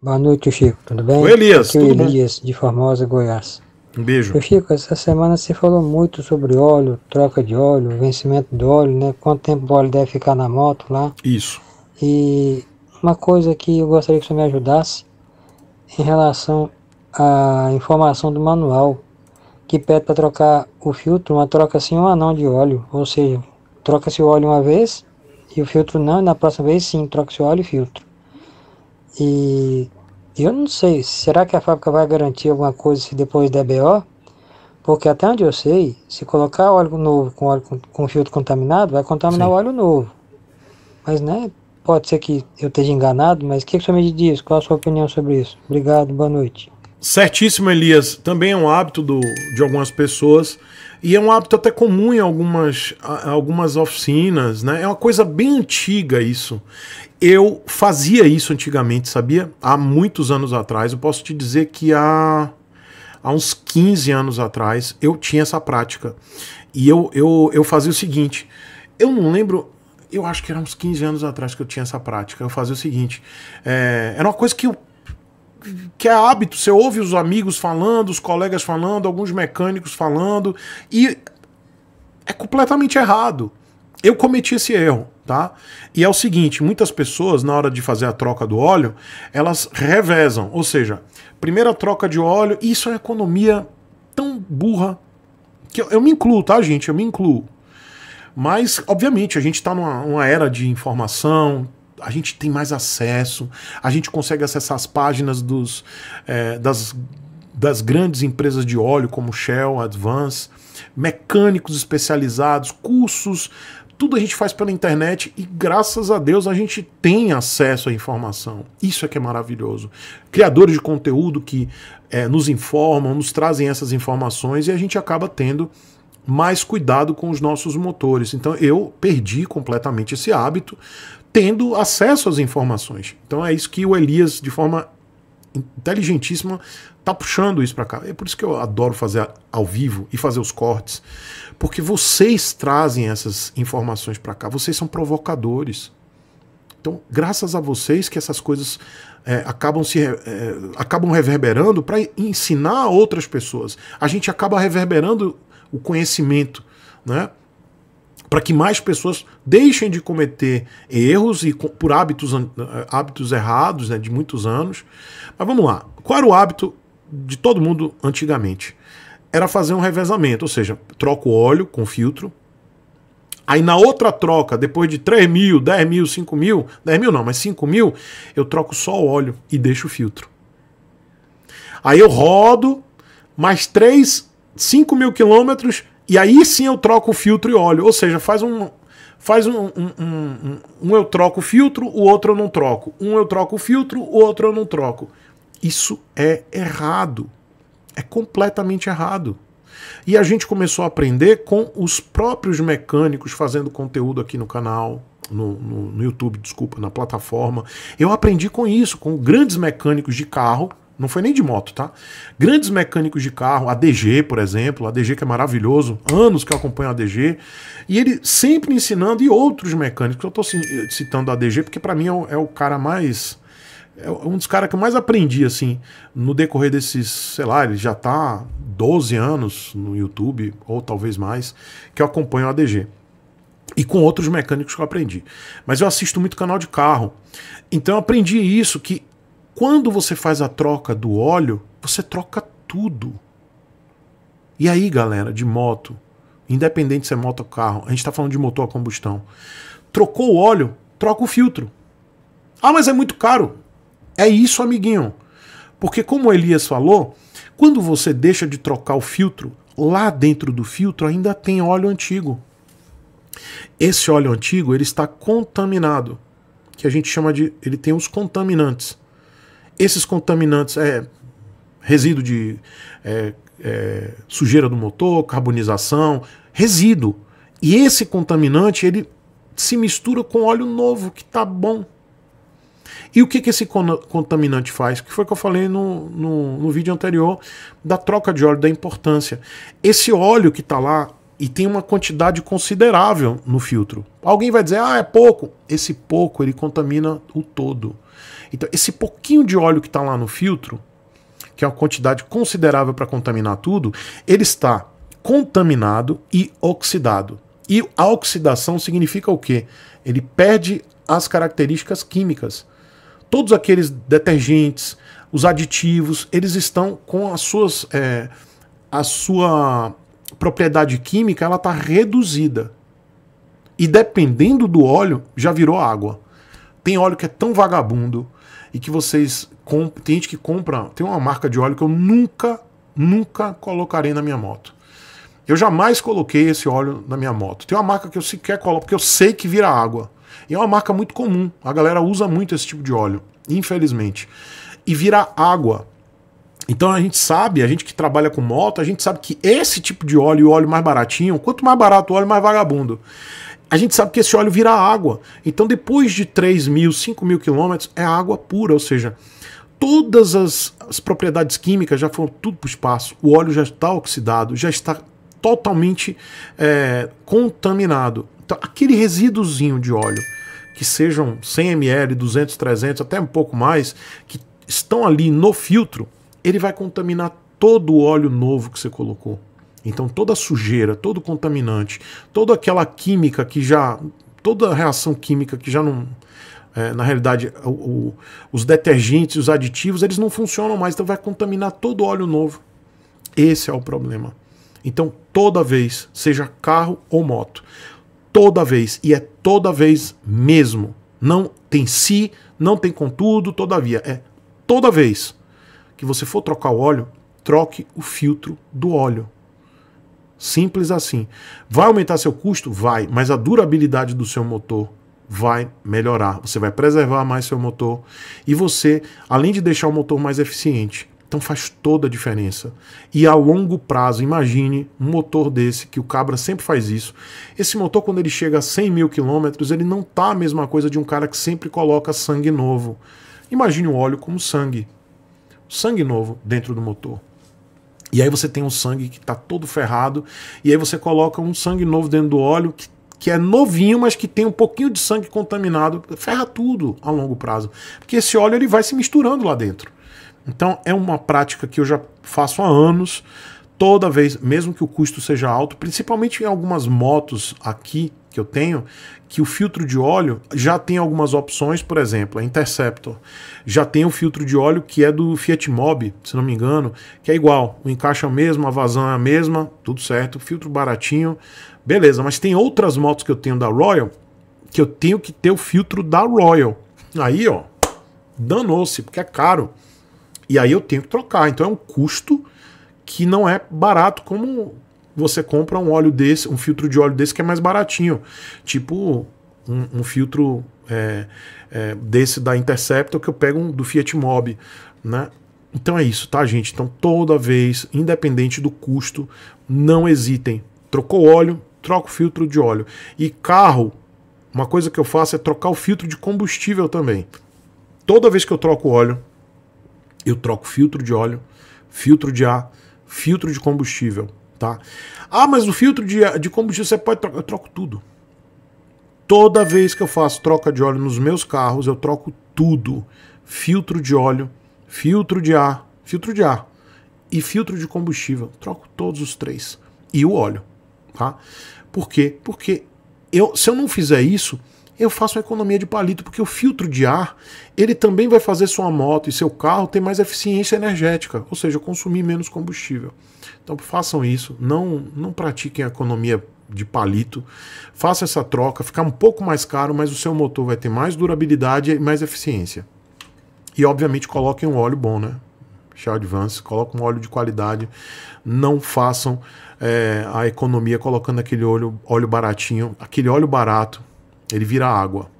Boa noite, Chico. Tudo bem? Oi, Elias. Aqui é tudo Elias, bom? de Formosa, Goiás. Um beijo. Meu Chico, essa semana você falou muito sobre óleo, troca de óleo, vencimento do óleo, né? Quanto tempo o óleo deve ficar na moto lá. Isso. E uma coisa que eu gostaria que você me ajudasse em relação à informação do manual que pede para trocar o filtro, uma troca sim ou não de óleo, ou seja, troca-se o óleo uma vez e o filtro não, e na próxima vez sim, troca-se o óleo e filtro. E eu não sei, será que a fábrica vai garantir alguma coisa se depois der BO? Porque até onde eu sei, se colocar óleo novo com óleo com, filtro contaminado, vai contaminar Sim. o óleo novo. Mas né, pode ser que eu esteja enganado, mas o que, que o senhor me diz? Qual a sua opinião sobre isso? Obrigado, boa noite. Certíssimo, Elias. Também é um hábito do, de algumas pessoas. E é um hábito até comum em algumas, algumas oficinas, né? É uma coisa bem antiga isso. Eu fazia isso antigamente, sabia? Há muitos anos atrás. Eu posso te dizer que há, há uns 15 anos atrás eu tinha essa prática. E eu, eu, eu fazia o seguinte: eu não lembro. Eu acho que era uns 15 anos atrás que eu tinha essa prática. Eu fazia o seguinte: é, era uma coisa que eu que é hábito, você ouve os amigos falando, os colegas falando, alguns mecânicos falando, e é completamente errado. Eu cometi esse erro, tá? E é o seguinte, muitas pessoas na hora de fazer a troca do óleo, elas revezam, ou seja, primeira troca de óleo, isso é uma economia tão burra que eu, eu me incluo, tá, gente? Eu me incluo. Mas, obviamente, a gente está numa, numa era de informação, a gente tem mais acesso, a gente consegue acessar as páginas dos, é, das, das grandes empresas de óleo, como Shell, Advance, mecânicos especializados, cursos, tudo a gente faz pela internet e graças a Deus a gente tem acesso à informação. Isso é que é maravilhoso. Criadores de conteúdo que é, nos informam, nos trazem essas informações e a gente acaba tendo mais cuidado com os nossos motores. Então eu perdi completamente esse hábito, tendo acesso às informações. Então é isso que o Elias, de forma inteligentíssima, tá puxando isso para cá. É por isso que eu adoro fazer ao vivo e fazer os cortes, porque vocês trazem essas informações para cá. Vocês são provocadores. Então, graças a vocês que essas coisas é, acabam se é, é acabam reverberando para ensinar outras pessoas. A gente acaba reverberando o conhecimento, né? para que mais pessoas deixem de cometer erros e por hábitos, eh, hábitos errados né, de muitos anos. Mas vamos lá. Qual era o hábito de todo mundo antigamente? Era fazer um revezamento, ou seja, troca o óleo com filtro. Aí na outra troca, depois de 3 mil, 10 mil, 5 mil, 10 mil não, mas 5 mil, eu troco só o óleo e deixo o filtro. Aí eu rodo mais 3, 5 mil quilômetros e aí sim eu troco o filtro e óleo. Ou seja, faz um. Faz um um, um, um, eu troco o filtro, o outro eu não troco. Um eu troco o filtro, o outro eu não troco. Isso é errado. É completamente errado. E a gente começou a aprender com os próprios mecânicos fazendo conteúdo aqui no canal, no, no, no YouTube, desculpa, na plataforma. Eu aprendi com isso, com grandes mecânicos de carro não foi nem de moto, tá? Grandes mecânicos de carro, a DG, por exemplo, a DG que é maravilhoso, anos que eu acompanho a DG, e ele sempre ensinando, e outros mecânicos, eu estou citando a DG porque para mim é o, é o, cara mais. É um dos caras que eu mais aprendi, assim, no decorrer desses, sei lá, ele já tá 12 anos no YouTube, ou talvez mais, que eu acompanho a DG e com outros mecânicos que eu aprendi. Mas eu assisto muito canal de carro. Então eu aprendi isso que quando você faz a troca do óleo, você troca tudo. E aí, galera, de moto, independente se é moto ou carro, a gente está falando de motor a combustão. Trocou o óleo, troca o filtro. Ah, mas é muito caro. É isso, amiguinho. Porque, como o Elias falou, quando você deixa de trocar o filtro, lá dentro do filtro ainda tem óleo antigo. Esse óleo antigo ele está contaminado, que a gente chama de. ele tem os contaminantes esses contaminantes, é, resíduo de é, é, sujeira do motor, carbonização, resíduo. E esse contaminante ele se mistura com óleo novo que tá bom. E o que, que esse contaminante faz? Que foi o que eu falei no, no, no vídeo anterior da troca de óleo, da importância. Esse óleo que está lá e tem uma quantidade considerável no filtro. Alguém vai dizer, ah, é pouco. Esse pouco ele contamina o todo. Então, esse pouquinho de óleo que está lá no filtro, que é uma quantidade considerável para contaminar tudo, ele está contaminado e oxidado. E a oxidação significa o quê? Ele perde as características químicas. Todos aqueles detergentes, os aditivos, eles estão com as suas. É, a sua propriedade química ela está reduzida. E dependendo do óleo, já virou água. Tem óleo que é tão vagabundo e que vocês. Tem gente que compra. Tem uma marca de óleo que eu nunca, nunca colocarei na minha moto. Eu jamais coloquei esse óleo na minha moto. Tem uma marca que eu sequer coloco, porque eu sei que vira água. E é uma marca muito comum. A galera usa muito esse tipo de óleo, infelizmente. E vira água. Então a gente sabe, a gente que trabalha com moto, a gente sabe que esse tipo de óleo, o óleo mais baratinho, quanto mais barato o óleo, mais vagabundo. A gente sabe que esse óleo vira água. Então depois de 3 mil, 5 mil quilômetros, é água pura, ou seja, todas as, as propriedades químicas já foram tudo para o espaço. O óleo já está oxidado, já está totalmente é, contaminado. Então, aquele resíduozinho de óleo, que sejam 100 ml, 200, 300, até um pouco mais, que estão ali no filtro, ele vai contaminar todo o óleo novo que você colocou. Então toda sujeira, todo contaminante, toda aquela química que já. toda a reação química que já não. É, na realidade, o, o, os detergentes, os aditivos, eles não funcionam mais, então vai contaminar todo o óleo novo. Esse é o problema. Então, toda vez, seja carro ou moto, toda vez, e é toda vez mesmo. Não tem se, si, não tem contudo, todavia. É toda vez que você for trocar o óleo, troque o filtro do óleo. Simples assim. Vai aumentar seu custo? Vai, mas a durabilidade do seu motor vai melhorar. Você vai preservar mais seu motor e você, além de deixar o motor mais eficiente, então faz toda a diferença. E a longo prazo, imagine um motor desse, que o Cabra sempre faz isso. Esse motor, quando ele chega a 100 mil quilômetros, ele não tá a mesma coisa de um cara que sempre coloca sangue novo. Imagine o óleo como sangue sangue novo dentro do motor. E aí você tem um sangue que está todo ferrado, e aí você coloca um sangue novo dentro do óleo que, que é novinho, mas que tem um pouquinho de sangue contaminado, ferra tudo a longo prazo, porque esse óleo ele vai se misturando lá dentro. Então é uma prática que eu já faço há anos toda vez, mesmo que o custo seja alto, principalmente em algumas motos aqui que eu tenho, que o filtro de óleo já tem algumas opções, por exemplo, a Interceptor já tem o filtro de óleo que é do Fiat Mobi, se não me engano, que é igual, o encaixe é o mesmo, a vazão é a mesma, tudo certo, filtro baratinho, beleza, mas tem outras motos que eu tenho da Royal que eu tenho que ter o filtro da Royal. Aí, ó, danou-se, porque é caro. E aí eu tenho que trocar, então é um custo que não é barato como você compra um óleo desse, um filtro de óleo desse que é mais baratinho. Tipo um, um filtro é, é, desse da Interceptor que eu pego um, do Fiat Mobi, né? Então é isso, tá, gente? Então toda vez, independente do custo, não hesitem. Trocou óleo, troca o filtro de óleo. E carro, uma coisa que eu faço é trocar o filtro de combustível também. Toda vez que eu troco óleo, eu troco filtro de óleo, filtro de ar, filtro de combustível, tá? Ah, mas o filtro de, de combustível você pode trocar. Eu troco tudo. Toda vez que eu faço troca de óleo nos meus carros, eu troco tudo: filtro de óleo, filtro de ar, filtro de ar e filtro de combustível. Troco todos os três. E o óleo, tá? Por quê? Porque eu, se eu não fizer isso, eu faço uma economia de palito, porque o filtro de ar, ele também vai fazer sua moto e seu carro ter mais eficiência energética, ou seja, consumir menos combustível. Então façam isso, não, não pratiquem a economia de palito, faça essa troca, ficar um pouco mais caro, mas o seu motor vai ter mais durabilidade e mais eficiência. E obviamente coloquem um óleo bom, né? Shell Advance, coloquem um óleo de qualidade, não façam é, a economia colocando aquele óleo, óleo baratinho, aquele óleo barato ele vira água.